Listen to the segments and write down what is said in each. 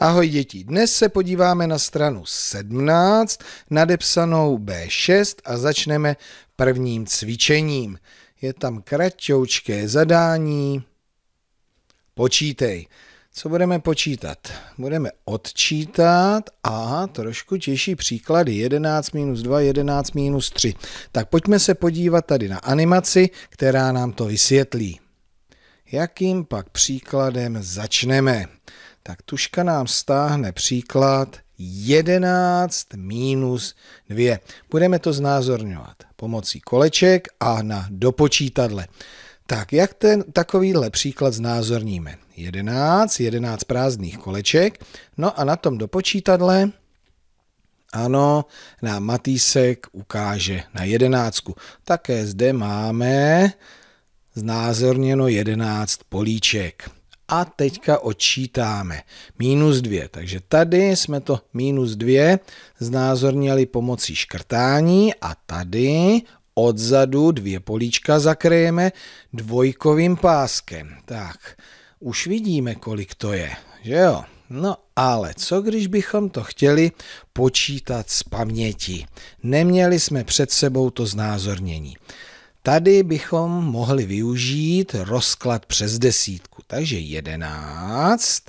Ahoj děti, dnes se podíváme na stranu 17, nadepsanou B6 a začneme prvním cvičením. Je tam kratoučké zadání. Počítej. Co budeme počítat? Budeme odčítat a trošku těžší příklady. 11 minus 2, 11 minus 3. Tak pojďme se podívat tady na animaci, která nám to vysvětlí. Jakým pak příkladem začneme? tak tuška nám stáhne příklad 11 minus 2. Budeme to znázorňovat pomocí koleček a na dopočítadle. Tak jak ten takovýhle příklad znázorníme? 11, 11 prázdných koleček, no a na tom dopočítadle ano, nám Matýsek ukáže na jedenáctku. Také zde máme znázorněno 11 políček a teďka odčítáme. Minus 2, takže tady jsme to minus 2 znázornili pomocí škrtání a tady odzadu dvě políčka zakryjeme dvojkovým páskem. Tak, už vidíme, kolik to je, že jo? No ale co když bychom to chtěli počítat z paměti? Neměli jsme před sebou to znázornění. Tady bychom mohli využít rozklad přes desítku, takže 11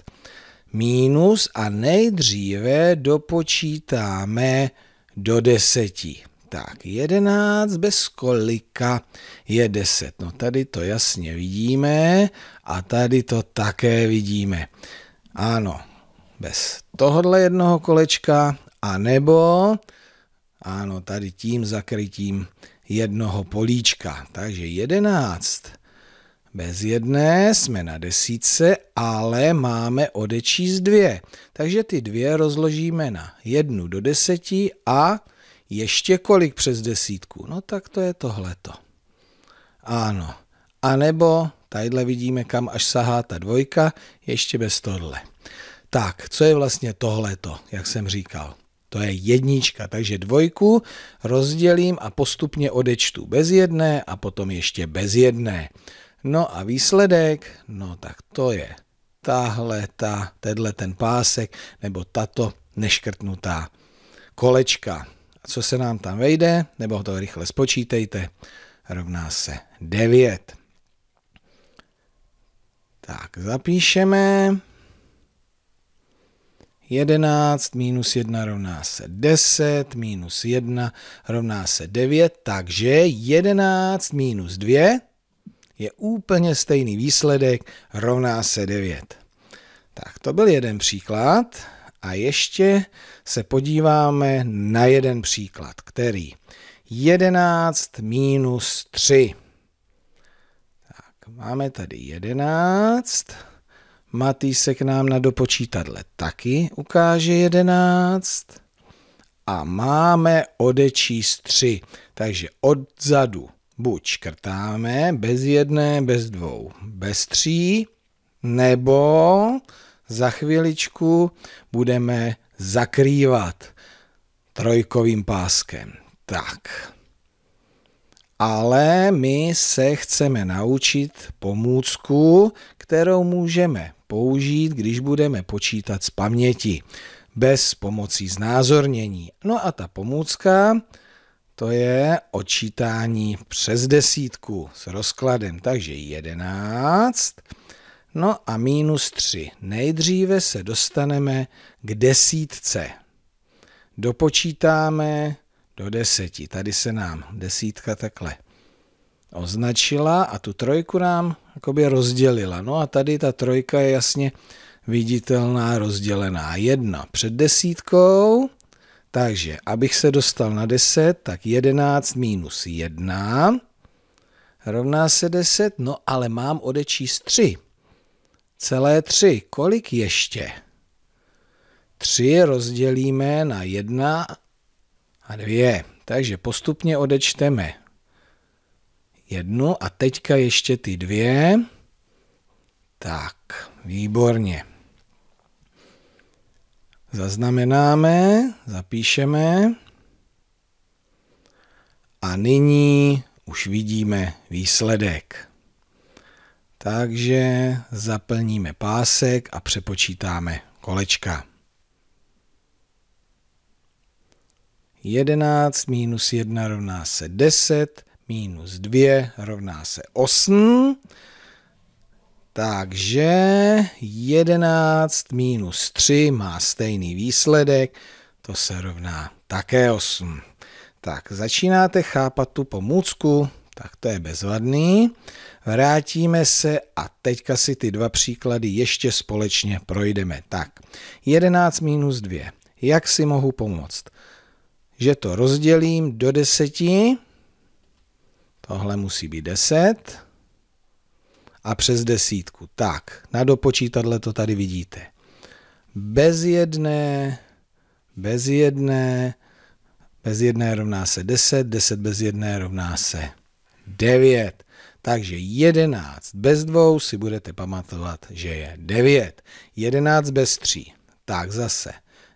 minus a nejdříve dopočítáme do deseti. Tak, 11 bez kolika je 10. No tady to jasně vidíme a tady to také vidíme. Ano, bez tohohle jednoho kolečka, a nebo ano, tady tím zakrytím jednoho políčka. Takže 11 bez jedné jsme na desíce, ale máme odečíst dvě. Takže ty dvě rozložíme na jednu do deseti a ještě kolik přes desítku? No tak to je tohleto. Ano. A nebo tadyhle vidíme, kam až sahá ta dvojka, ještě bez tohle. Tak, co je vlastně tohleto, jak jsem říkal? To je jednička, takže dvojku rozdělím a postupně odečtu bez jedné a potom ještě bez jedné. No a výsledek, no tak to je tahle, ta, tenhle ten pásek nebo tato neškrtnutá kolečka. A co se nám tam vejde, nebo to rychle spočítejte, rovná se 9. Tak, zapíšeme. 11 minus 1 rovná se 10, minus 1 rovná se 9, takže 11 minus 2 je úplně stejný výsledek, rovná se 9. Tak to byl jeden příklad a ještě se podíváme na jeden příklad, který 11 minus 3. Tak, máme tady 11 Matý se k nám na dopočítadle taky ukáže 11. A máme odečíst 3. Takže odzadu buď škrtáme bez jedné, bez dvou, bez tří, nebo za chviličku budeme zakrývat trojkovým páskem. Tak ale my se chceme naučit pomůcku, kterou můžeme použít, když budeme počítat z paměti, bez pomocí znázornění. No a ta pomůcka, to je odčítání přes desítku s rozkladem, takže 11. No a minus 3. Nejdříve se dostaneme k desítce. Dopočítáme do deseti. Tady se nám desítka takhle označila a tu trojku nám jakoby rozdělila. No a tady ta trojka je jasně viditelná, rozdělená. Jedna před desítkou, takže abych se dostal na deset, tak jedenáct minus jedna rovná se deset. no ale mám odečíst tři. Celé tři. kolik ještě? Tři rozdělíme na jedna a dvě. Takže postupně odečteme jednu a teďka ještě ty dvě. Tak, výborně. Zaznamenáme, zapíšeme. A nyní už vidíme výsledek. Takže zaplníme pásek a přepočítáme kolečka. 11 minus 1 rovná se 10, minus 2 rovná se 8. Takže 11 minus 3 má stejný výsledek, to se rovná také 8. Tak, začínáte chápat tu pomůcku, tak to je bezvadný. Vrátíme se a teďka si ty dva příklady ještě společně projdeme. Tak, 11 minus 2. Jak si mohu pomoct? že to rozdělím do deseti, tohle musí být deset, a přes desítku. Tak, na dopočítadle to tady vidíte. Bez jedné, bez jedné, bez jedné rovná se deset, deset bez jedné rovná se devět. Takže jedenáct bez dvou si budete pamatovat, že je devět. Jedenáct bez tří. Tak zase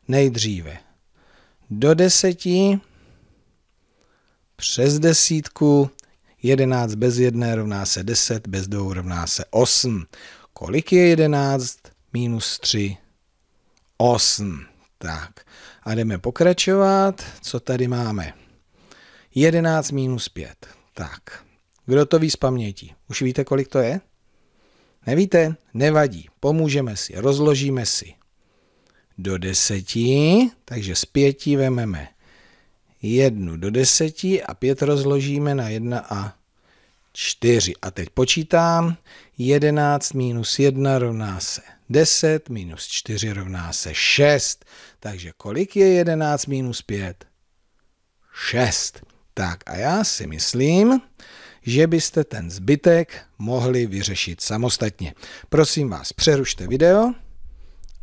nejdříve do deseti, přes desítku, jedenáct bez jedné rovná se deset, bez dvou rovná se osm. Kolik je jedenáct minus tři? Osm. Tak a jdeme pokračovat. Co tady máme? Jedenáct minus pět. Tak, kdo to ví z paměti? Už víte, kolik to je? Nevíte? Nevadí. Pomůžeme si, rozložíme si do deseti, takže z pěti vememe jednu do deseti a pět rozložíme na jedna a čtyři. A teď počítám, jedenáct minus jedna rovná se deset minus čtyři rovná se šest. Takže kolik je jedenáct minus pět? Šest. Tak a já si myslím, že byste ten zbytek mohli vyřešit samostatně. Prosím vás, přerušte video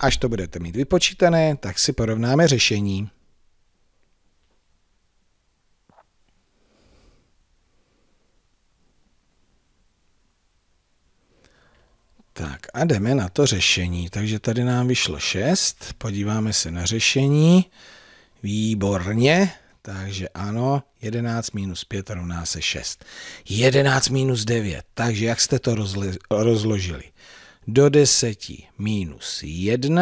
Až to budete mít vypočítané, tak si porovnáme řešení. Tak a jdeme na to řešení. Takže tady nám vyšlo 6, podíváme se na řešení. Výborně, takže ano, 11 minus 5 rovná se 6. 11 minus 9, takže jak jste to rozložili? do 10 minus 1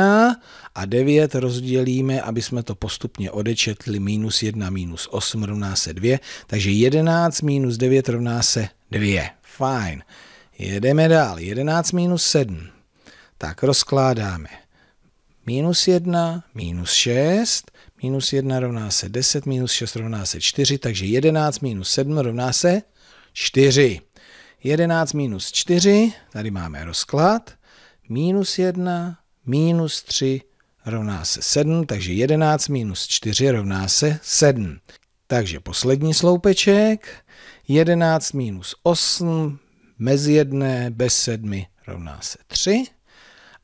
a 9 rozdělíme, aby jsme to postupně odečetli, minus 1 minus 8 rovná se 2, takže 11 minus 9 rovná se 2. Fajn. Jedeme dál. 11 minus 7. Tak rozkládáme. Minus 1, minus 6, minus 1 rovná se 10, minus 6 rovná se 4, takže 11 minus 7 rovná se 4. 11 minus 4, tady máme rozklad, minus 1 minus 3 rovná se 7, takže 11 minus 4 rovná se 7. Takže poslední sloupeček, 11 minus 8 mezi 1 bez 7 rovná se 3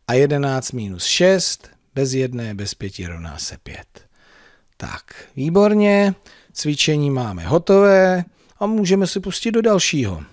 a 11 minus 6 bez 1 bez 5 rovná se 5. Tak, výborně, cvičení máme hotové a můžeme si pustit do dalšího.